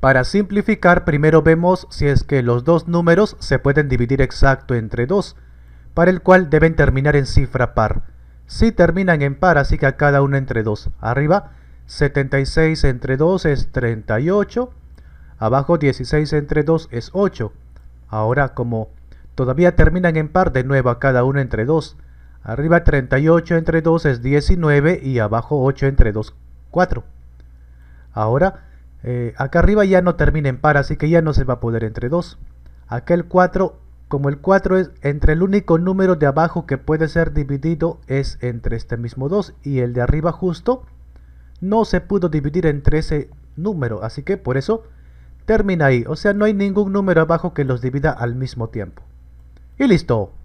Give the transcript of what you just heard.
Para simplificar, primero vemos si es que los dos números se pueden dividir exacto entre 2, para el cual deben terminar en cifra par. Si terminan en par, así que a cada uno entre 2. Arriba, 76 entre 2 es 38. Abajo, 16 entre 2 es 8. Ahora, como todavía terminan en par, de nuevo a cada uno entre 2. Arriba, 38 entre 2 es 19 y abajo, 8 entre 2, 4. Ahora, eh, acá arriba ya no termina en par, así que ya no se va a poder entre 2. Aquel el 4, como el 4 es entre el único número de abajo que puede ser dividido es entre este mismo 2 y el de arriba justo, no se pudo dividir entre ese número, así que por eso termina ahí. O sea, no hay ningún número abajo que los divida al mismo tiempo. Y listo.